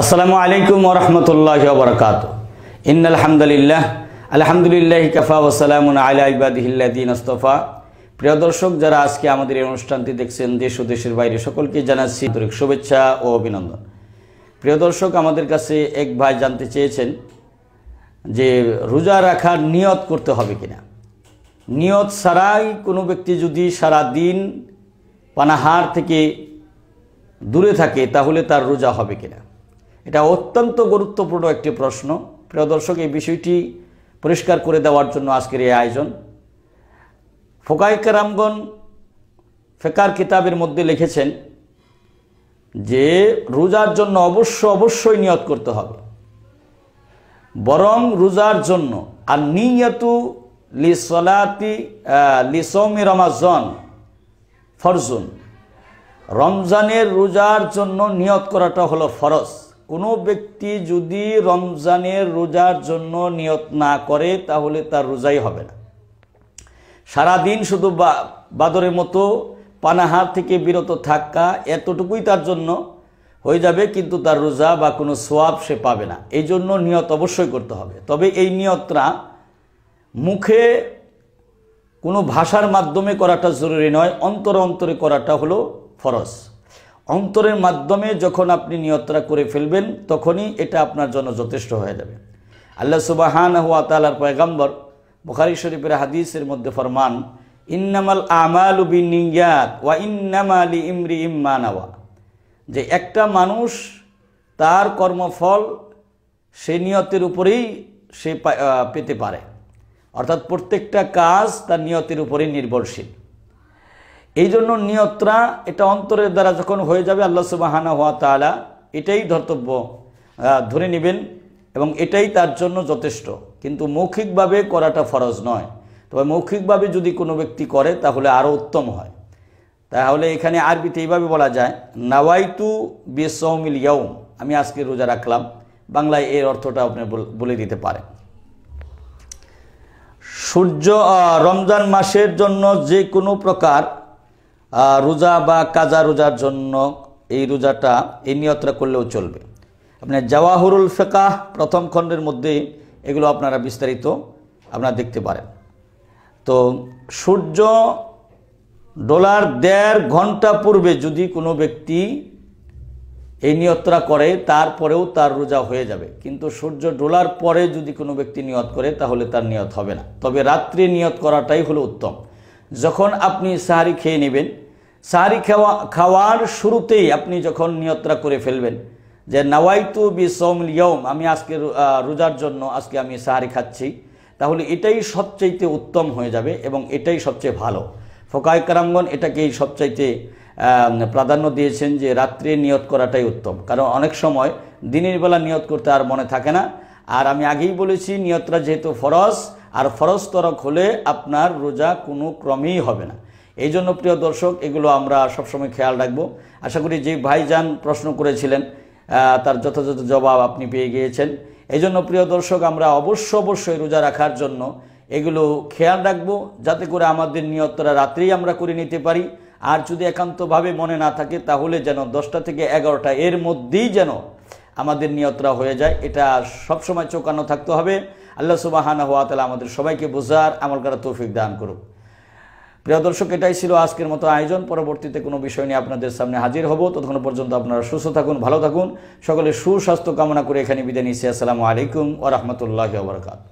আসসালামু আলাইকুম ওরহমতুল্লাহ বরকাত ইন আলহামদুলিল্লাহ আলহামদুলিল্লাহ কাফা ওসালাম আলা ইবাদিহিল্লাদিন আস্তফা প্রিয় দর্শক যারা আজকে আমাদের এই অনুষ্ঠানটি দেখছেন দেশ ও দেশের বাইরে সকলকে জানাচ্ছি আন্তরিক শুভেচ্ছা ও অভিনন্দন প্রিয় দর্শক আমাদের কাছে এক ভাই জানতে চেয়েছেন যে রোজা রাখার নিয়ত করতে হবে কিনা নিয়ত ছাড়াই কোনো ব্যক্তি যদি সারা দিন পানাহার থেকে দূরে থাকে তাহলে তার রোজা হবে কিনা এটা অত্যন্ত গুরুত্বপূর্ণ একটি প্রশ্ন প্রিয় দর্শক এই বিষয়টি পরিষ্কার করে দেওয়ার জন্য আজকের এই আয়োজন ফোকাই কেরামগণ ফেকার কিতাবের মধ্যে লিখেছেন যে রোজার জন্য অবশ্য অবশ্যই নিয়ত করতে হবে বরং রোজার জন্য আর নিয়তু লিসলাতি লিসৌমি রমাজন ফরজুন রমজানের রোজার জন্য নিয়ত করাটা হলো ফরজ কোনো ব্যক্তি যদি রমজানের রোজার জন্য নিয়ত না করে তাহলে তার রোজাই হবে না সারাদিন শুধু বাদরের মতো পানাহার থেকে বিরত থাকা এতটুকুই তার জন্য হয়ে যাবে কিন্তু তার রোজা বা কোনো সোয়াব সে পাবে না এই জন্য নিয়ত অবশ্যই করতে হবে তবে এই নিয়তটা মুখে কোনো ভাষার মাধ্যমে করাটা জরুরি নয় অন্তর অন্তরে করাটা হলো ফরজ অন্তরের মাধ্যমে যখন আপনি নিয়ত্রা করে ফেলবেন তখনই এটা আপনার জন্য যথেষ্ট হয়ে যাবে আল্লাহ সুবাহান হুয়া তালার পয়গাম্বর বুখারি শরীফের হাদিসের মধ্যে ফরমান ইন্নামাল আমাল বিনিয়াত ওয়া ইন্নামালি ইমরি ইম্মানাওয়া যে একটা মানুষ তার কর্মফল সে নিয়তের উপরেই সে পেতে পারে অর্থাৎ প্রত্যেকটা কাজ তার নিয়তের উপরেই নির্ভরশীল এই জন্য নিয়তরা এটা অন্তরের দ্বারা যখন হয়ে যাবে আল্লাহ সুবাহানা হওয়া তালা এটাই ধর্তব্য ধরে নেবেন এবং এটাই তার জন্য যথেষ্ট কিন্তু মৌখিকভাবে করাটা ফরজ নয় তবে মৌখিকভাবে যদি কোনো ব্যক্তি করে তাহলে আরও উত্তম হয় তাহলে এখানে আরবিতে এইভাবে বলা যায় নাওয়াইতু বেসৌমিল ইয়ৌম আমি আজকে রোজা রাখলাম বাংলায় এর অর্থটা আপনি বলে দিতে পারেন সূর্য রমজান মাসের জন্য যে কোনো প্রকার রোজা বা কাজা রোজার জন্য এই রোজাটা এই নিয়তটা করলেও চলবে আপনার জাওয়াহুরুল ফেকাহ প্রথম খণ্ডের মধ্যে এগুলো আপনারা বিস্তারিত আপনারা দেখতে পারেন তো সূর্য ডলার দেড় ঘন্টা পূর্বে যদি কোনো ব্যক্তি এই নিয়তটা করে তারপরেও তার রোজা হয়ে যাবে কিন্তু সূর্য ডোলার পরে যদি কোনো ব্যক্তি নিয়ত করে তাহলে তার নিয়ত হবে না তবে রাত্রে নিয়ত করাটাই হলো উত্তম যখন আপনি সাহারি খেয়ে নেবেন সাহারি খাওয়া খাওয়ার শুরুতেই আপনি যখন নিয়ত্রা করে ফেলবেন যে নাওয়াইতু বি সৌমিল ইয়ম আমি আজকে রোজার জন্য আজকে আমি সাহারি খাচ্ছি তাহলে এটাই সবচাইতে উত্তম হয়ে যাবে এবং এটাই সবচেয়ে ভালো ফোকায় কারাঙ্গন এটাকেই সবচাইতে প্রাধান্য দিয়েছেন যে রাত্রে নিয়ত করাটাই উত্তম কারণ অনেক সময় দিনের বেলা নিয়ত করতে আর মনে থাকে না আর আমি আগেই বলেছি নিয়তরা যেহেতু ফরস আর ফরস তরক হলে আপনার রোজা কোনো ক্রমেই হবে না এই জন্য প্রিয় দর্শক এগুলো আমরা সবসময় খেয়াল রাখব আশা করি যে ভাইজান প্রশ্ন করেছিলেন তার যথাযথ জবাব আপনি পেয়ে গিয়েছেন এই জন্য প্রিয় দর্শক আমরা অবশ্য অবশ্যই রোজা রাখার জন্য এগুলো খেয়াল রাখব যাতে করে আমাদের নিয়তরা রাত্রেই আমরা করে নিতে পারি আর যদি একান্তভাবে মনে না থাকে তাহলে যেন দশটা থেকে এগারোটা এর মধ্যেই যেন আমাদের নিয়তরা হয়ে যায় এটা সবসময় চোকানো থাকতে হবে আল্লাহ সুবাহানা হাত আমাদের সবাইকে বোঝার আমার কারা তৌফিক দান করুক প্রিয় দর্শক এটাই ছিল আজকের মতো আয়োজন পরবর্তীতে কোনো বিষয় নিয়ে আপনাদের সামনে হাজির হব ততক্ষণ পর্যন্ত আপনারা সুস্থ থাকুন ভালো থাকুন সকলে সুস্বাস্থ্য কামনা করে এখানে বিদায় নিচ্ছি আসসালামু আলাইকুম ও রহমতুল্লাহ বরকাত